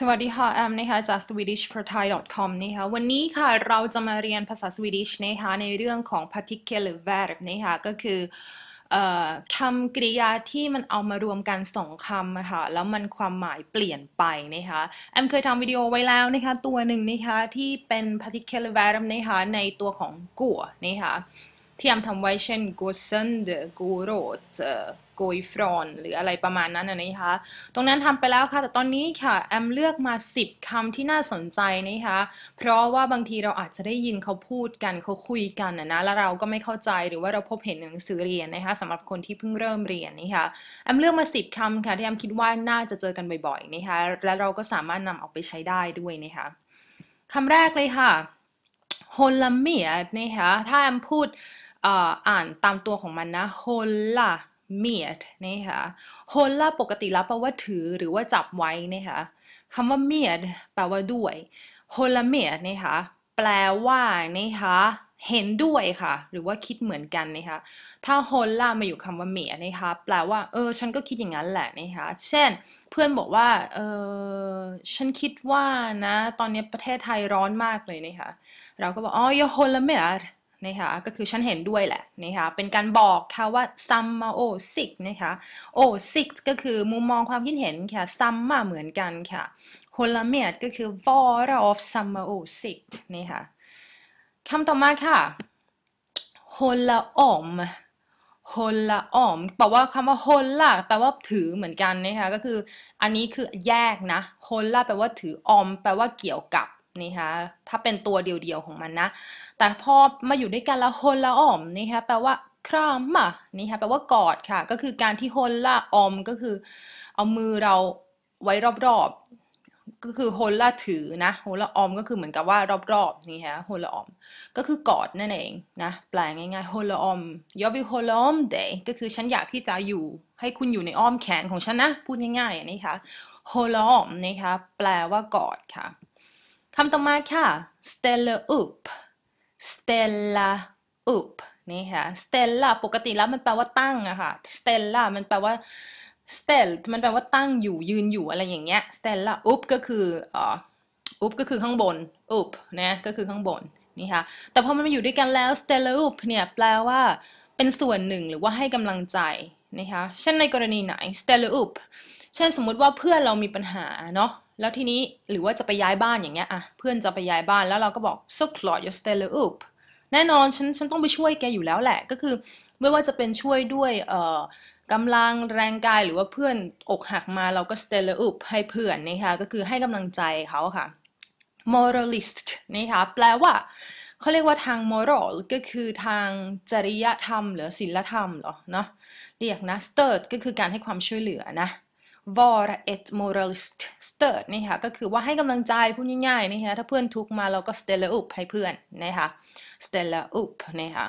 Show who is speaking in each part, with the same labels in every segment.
Speaker 1: สวัสดีค่ะแอมนะคะจาก swedishforthai.com นะคะวันนี้ค่ะ เราจะมาเรียนภาษาสวีดิชนะคะในเรื่องของ particular verb นะคะก็คือคำกริยาที่มันเอามารวมกันสองคำนะคะแล้วมันความหมายเปลี่ยนไปนะคะแอมเคยทำวิดีโอไว้แล้วนะคะตัวหนึ่งนะคะที่เป็น particular verb นะคะในตัวของกัวนะคะที่มทำไว้เช่น g o s e n d go r gå å go n นหรืออะไรประมาณนั้นนะคะ ตรงนั้นทำไปแล้วค่ะ แต่ตอนนี้ค่ะแอมเลือกมา 10 คำที่น่าสนใจนะคะ เพราะว่าบางทีเราอาจจะได้ยินเขาพูดกัน เขาคุยกันนะแล้วเราก็ไม่เข้าใจหรือว่าเราพบเห็นหนังสือเรียนนะคะสำหรับคนที่เพิ่งเริ่มเรียนนะคะแอมเลือกมา 10 คำค่ะ ที่แอมคิดว่าน่าจะเจอกันบ่อยๆนะคะ และเราก็สามารถนำเออกไปใช้ได้ด้วยนะคะคำแรกเลยค่ะ h o l l a m e r นะคะถ้าแอมพูดอ่านตามตัวของมันนะ o l l a m e เนียค่ะ hol ฮปกติแล้วแปลว่าถือหรือว่าจับไว้นี่ค่ะคำว่า m e t แปลว่าด้วย h o l าเมียด่ะคะแปลว่านี่ค่ะเห็นด้วยค่ะ หรือว่าคิดเหมือนกันนะคะถ้าโฮลล่ามาอยู่คำว่าเมียนะคะแปลว่าเออฉันก็คิดอย่างนั้นแหละนะคะเช่นเพื่อนบอกว่าเออฉันคิดว่านะตอนนี้ประเทศไทยร้อนมากเลยนะคะเราก็บอกอ๋อยโฮลาเมียนะคะก็คือฉันเห็นด้วยแหละนะคะ เป็นการบอกค่ะว่าซัมมาโอซิกนะคะโอซิกก็คือมุมมองความคิดเห็นค่ะซัมมาเหมือนกันค่ะ h ลเมียดก็คือวอร์ออฟซัมมาโอซิกนะคะคำต่อมาค่ะลลาออมฮลลาออมแปลว่าคำว่าฮลลาแปลว่าถือเหมือนกันนะคะก็คืออันนี้คือแยกนะฮลลาแปลว่าถือออม แปลว่าเกี่ยวกับนี่คะถ้าเป็นตัวเดียวๆของมันนะ แต่พอมาอยู่ด้วยกันละฮนละอ่อมนี่คะแปลว่าคร่ำอ่ะนี่ค่ะแปลว่ากอดค่ะ ก็คือการที่ฮนละออมก็คือเอามือเราไว้รอบๆ ก็คือฮนละถือนะฮนละออมก็คือเหมือนกับว่ารอบๆนี่ฮะฮนละออมก็คือกอดนั่นเองนะแปลง่ายๆฮนละออมยอบิฮนละออมเดก็คือฉันอยากที่จะอยู่ให้คุณอยู่ในอ้อมแขนของฉันนะพูดง่ายๆนี่ค่ะฮนละออมนะคะแปลว่ากอดค่ะคำต่อมาค่ะ s t e l l a u p s t e l l a up นี่ค่ะ stella ปกติแล้วมันแปลว่าตั้งอะค่ะ stella มันแปลว่า stell มันแปลว่าตั้งอยู่ยืนอยู่อะไรอย่างเงี้ย stella up ก็คืออ่อ up ก็คือข้างบน up นะ ก็คือข้างบน นี่ค่ะ แต่พอมันมาอยู่ด้วยกันแล้ว stella up เนี่ยแปลว่าเป็นส่วนหนึ่ง หรือว่าให้กำลังใจนะคะ เช่นในกรณีไหน stella up เช่นสมมติว่าเพื่อนเรามีปัญหาเนาะแล้วทีนี้หรือว่าจะไปย้ายบ้านอย่างเงี้ยอ่ะเพื่อนจะไปย้ายบ้านแล้วเราก็บอก so c l o d y o u s t y l l e r up แน่นอนฉันฉันต้องไปช่วยแกอยู่แล้วแหละก็คือไม่ว่าจะเป็นช่วยด้วยเอ่อกำลังแรงกายหรือว่าเพื่อนอกหักมาเราก็ s t y l l e r up ให้เพื่อนนะคะก็คือให้กำลังใจเขาค่ะ moralist นะคะแปลว่าเขาเรียกว่าทาง moral ก็คือทางจริยธรรมหรือศีลธรรมหรอเนาะเรียกนะ s t i r ก็คือการให้ความช่วยเหลือนะ v อ r ด t t m o r a l i s ส t s t ร d นี่ค่ะก็คือว่าให้กำลังใจพูดง่ายๆนี่ค่ะถ้าเพื่อนทุกมาเราก็สเตลล์อุปให้เพื่อนนะคะสเตลล์อุปนะคะ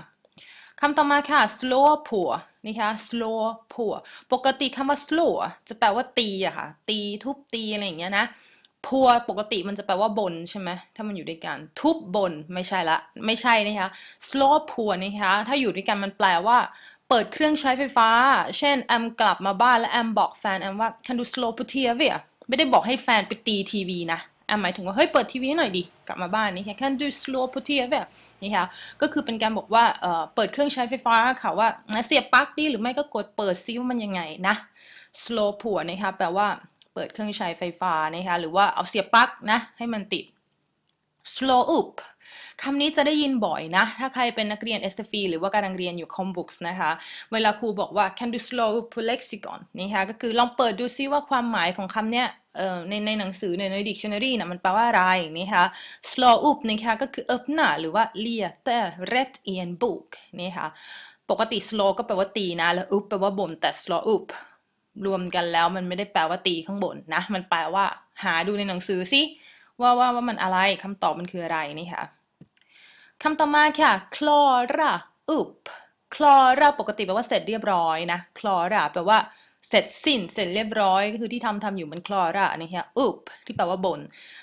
Speaker 1: คำต่อมาค่ะ s l o w p o r นะคะ s l o w p o r ปกติคำว่า s l o w จะแปลว่าตีอะค่ะตีทุบตีอะไรอย่างเงี้ยนะ p o o r ปกติมันจะแปลว่าบนใช่ไหมถ้ามันอยู่ด้วยกันทุบบน ไม่ใช่ละ ไม่ใช่นะคะ slow p o o r นะคะถ้าอยู่ด้วยกันมันแปลว่าเปิดเครื่องใช้ไฟฟ้า เช่นแอมกลับมาบ้าน และแอมบอกแฟนแอมว่านดูสโ slow p u t i วียไม่ได้บอกให้แฟนไปตีทีวีนะแอมหมายถึงว่าเฮ้ยเปิดทีวีหน่อยดิกลับมาบ้านนี่ค่ะนดูสโ slow p u t i วียนี่ค่ะก็คือเป็นการบอกว่าเอ่อเปิดเครื่องใช้ไฟฟ้าค่ะว่า เสียบปลั๊กดิหรือไม่ก็กดเปิดซิว่ามันยังไงนะ slow ผัวนะคะแปลว่าเปิดเครื่องใช้ไฟฟ้านะคะหรือว่าเอาเสียบปลั๊กนะให้มันติด slow up คำนี้จะได้ยินบ่อยนะ ถ้าใครเป็นนักเรียน s f e หรือว่ากำลังเรียนอยู่ Combooks นะคะเวลาครูบอกว่า can you slow up lexicon นี่ค่ะก็คือลองเปิดดูซิว่าความหมายของคำเนี้ยในในหนังสือในใน dictionary นะมันแปลว่าอะไรนี่ค่ะ slow up นี่ค่ะก็คือ up หน้าหรือว่าเลียแต่ red a in book นี่ค่ะปกติ slow ก็แปลว่าตีนะแล้ว up แปลว่าบ่นแต่ slow up รวมกันแล้วมันไม่ได้แปลว่าตีข้างบนนะมันแปลว่า หาดูในหนังสือซิว่าว่าว่ามันอะไรคำตอบมันคืออะไรนี่ค่ะคำต่อมาค่ะคลอราอุปคลอร r ปกติแปลว่าเสร็จเรียบร้อยนะคลอร r แปลว่าเสร็จสิ้นเสร็จเรียบร้อยก็คือที่ทำทำอยู่มันคลอร่านี่ค่ะอุบที่แปลว่าบน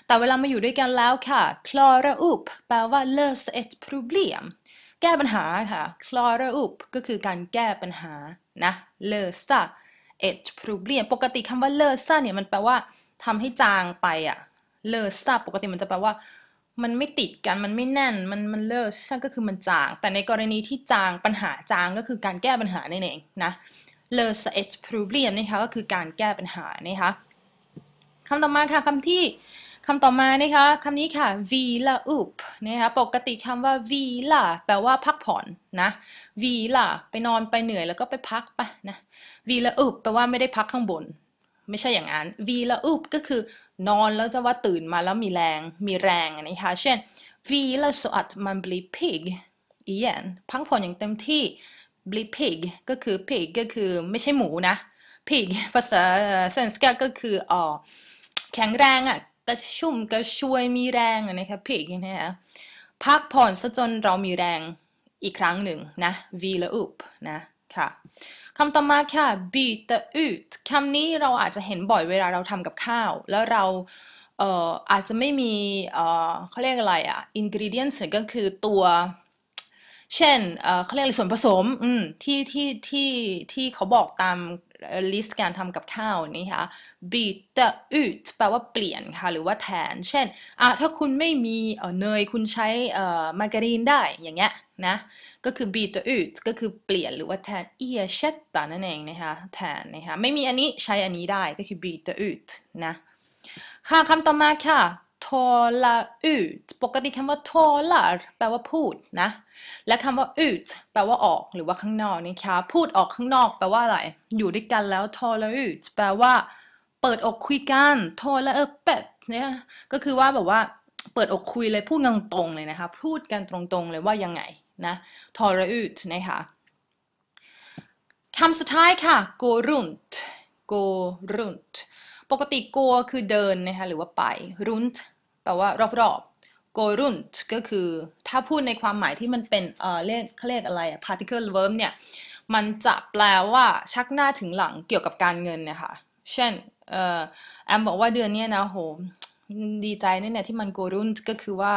Speaker 1: แต่เวลามาอยู่ด้วยกันแล้วค่ะคลอร่าอุบแปลว่าเิศเอ็ด t รบเลียมแก้ปัญหาค่ะคลอร่าอุบก็คือการแก้ปัญหานะเิศเอ็ด t รบเลียมปกติคำว่าเลิศเนี่ยมันแปลว่าทำให้จางไปอะเลอะซบปกติมันจะแปลว่ามันไม่ติดกันมันไม่แน่นมันมันเลอะซาก็คือมันจางแต่ในกรณีที่จางปัญหาจางก็คือการแก้ปัญหาในเองนะเลอสเอชพรูเบียมนะคะก็คือการแก้ปัญหานะคะคำต่อมาค่ะคำที่คำต่อมานะคะคำนี้ค่ะ vila up นะคะปกติคำว่า vila แปลว่าพักผ่อนนะ vila ไปนอนไปเหนื่อยแล้วก็ไปพักไปนะ vila up แปลว่าไม่ได้พักข้างบนไม่ใช่อย่างนั้นวีละอุบก็คือนอนแล้วจะว่าตื่นมาแล้วมีแรง มีแรงนะคะ เช่นวีละสอดมันบลิพิกอีแอนพักผ่อนอย่างเต็มที่บลิพิกก็คือพิกก็คือไม่ใช่หมูนะพิกภาษาเซนสกาก็คืออ๋อแข็งแรงอ่ะกระชุ่มกระชวยมีแรงนะคะพิกนะคะพักผ่อนซะจนเรามีแรงอีกครั้งหนึ่งนะวีละอุบนะค่ะคำต่อมาค่ะ b e a t a ut คำนี้เราอาจจะเห็นบ่อยเวลาเราทำกับข้าว แล้วเรา เอ่อ อาจจะไม่มี เอ่อเขาเรียกอะไรอ่ะ ingredients ก็คือตัว เช่น เอ่อเขาเรียกอะไรส่วนผสม อืม ที่ที่ที่ที่เขาบอกตามลิสต์การทำกับข้าวนี่ค่ะ byte ut แปลว่าเปลี่ยนค่ะหรือว่าแทน เช่นอ่ะถ้าคุณไม่มีเนยคุณใช้มาการีนได้ อย่างเงี้ยนะ ก็คือ byte ut ก็คือเปลี่ยนหรือว่าแทน ersätta นั่นเองนะคะแทนนะคะไม่มีอันนี้ใช้อันนี้ได้ก็คือ byte ut นะค่ะคำต่อมาค่ะ tala ut ปกติคำว่า talar แปลว่าพูดนะ และคำว่า ut แปลว่าออกหรือว่าข้างนอกนะคะพูดออกข้างนอกแปลว่าอะไร อยู่ด้วยกันแล้ว tala ut แปลว่า เปิดอกคุยกัน tala เปิดเนี่ย ก็คือว่าแบบว่า เปิดอกคุยเลยพูดตรงเลยนะคะ พูดกันตรงๆเลยว่ายังไงนะ tala ut นะคะคำสุดท้ายค่ะ go runt go runt ปกติ go คือเดินนะคะหรือว่าไป runt แปลว่า รอบๆโกรุนก็คือ ถ้าพูดในความหมายที่มันเป็นเออเรียกเขาเรียกอะไรอะ particle verb เนี่ยมันจะแปลว่าชักหน้าถึงหลังเกี่ยวกับการเงินนะคะเช่นเออแอมบอกว่าเดือนนี้นะโหดีใจนี่เนี่ยที่มันโกรุนก็คือว่า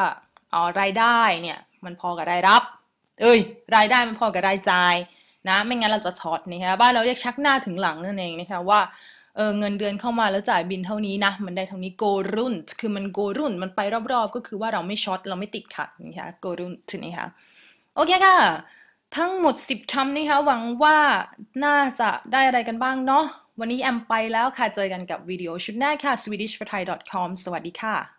Speaker 1: อ๋อรายได้เนี่ยมันพอกับรายรับเอ้ยรายได้มันพอกับรายจ่ายนะไม่งั้นเราจะช็อตนะคะบ้านเราเรียกชักหน้าถึงหลังนั่นเองนะคะว่าเออเงินเดือนเข้ามาแล้วจ่ายบินเท่านี้นะ มันได้เท่านี้โกรุ่นคือมันโกรุ่นมันไปรอบๆ ก็คือว่าเราไม่ช็อตเราไม่ติดขัดนะคะโกรุ่นถึงนี้ค่ะ โอเคค่ะ ทั้งหมด 10คำนี่คะหวังว่าน่าจะได้อะไรกันบ้างเนาะวันนี้แอมไปแล้วค่ะ เจอกันกับวิดีโอชุดหน้าค่ะ swedishforthai.com สวัสดีค่ะ